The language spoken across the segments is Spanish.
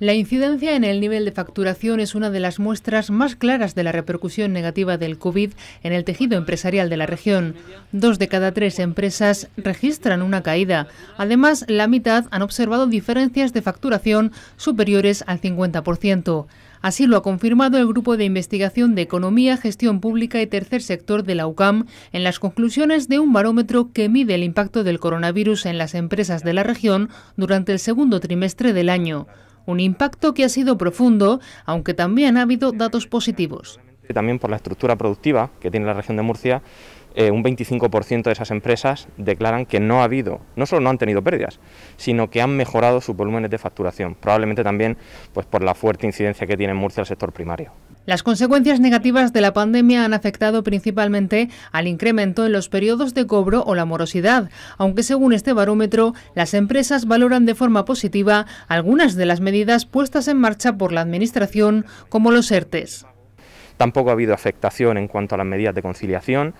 La incidencia en el nivel de facturación es una de las muestras más claras de la repercusión negativa del COVID en el tejido empresarial de la región. Dos de cada tres empresas registran una caída. Además, la mitad han observado diferencias de facturación superiores al 50%. Así lo ha confirmado el Grupo de Investigación de Economía, Gestión Pública y Tercer Sector de la UCAM en las conclusiones de un barómetro que mide el impacto del coronavirus en las empresas de la región durante el segundo trimestre del año. Un impacto que ha sido profundo, aunque también ha habido datos positivos. También por la estructura productiva que tiene la región de Murcia, eh, un 25% de esas empresas declaran que no ha habido, no solo no han tenido pérdidas, sino que han mejorado sus volúmenes de facturación, probablemente también pues, por la fuerte incidencia que tiene en Murcia el sector primario. Las consecuencias negativas de la pandemia han afectado principalmente al incremento en los periodos de cobro o la morosidad, aunque según este barómetro, las empresas valoran de forma positiva algunas de las medidas puestas en marcha por la Administración, como los ERTES. Tampoco ha habido afectación en cuanto a las medidas de conciliación.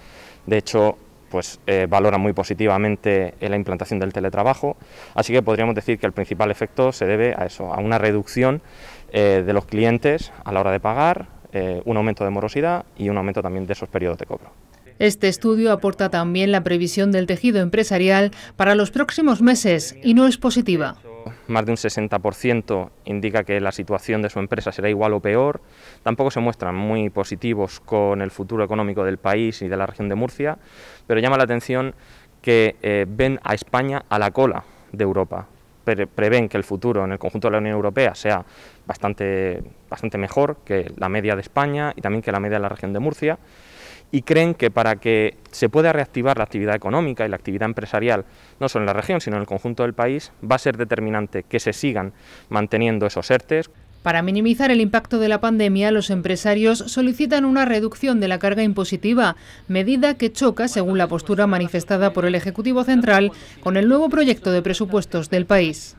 De hecho, pues, eh, valora muy positivamente eh, la implantación del teletrabajo, así que podríamos decir que el principal efecto se debe a eso, a una reducción eh, de los clientes a la hora de pagar, un aumento de morosidad y un aumento también de esos periodos de cobro. Este estudio aporta también la previsión del tejido empresarial para los próximos meses y no es positiva más de un 60% indica que la situación de su empresa será igual o peor. Tampoco se muestran muy positivos con el futuro económico del país y de la región de Murcia, pero llama la atención que eh, ven a España a la cola de Europa. Preven prevén que el futuro en el conjunto de la Unión Europea sea bastante, bastante mejor que la media de España y también que la media de la región de Murcia y creen que para que se pueda reactivar la actividad económica y la actividad empresarial, no solo en la región, sino en el conjunto del país, va a ser determinante que se sigan manteniendo esos ERTES. Para minimizar el impacto de la pandemia, los empresarios solicitan una reducción de la carga impositiva, medida que choca, según la postura manifestada por el Ejecutivo Central, con el nuevo proyecto de presupuestos del país.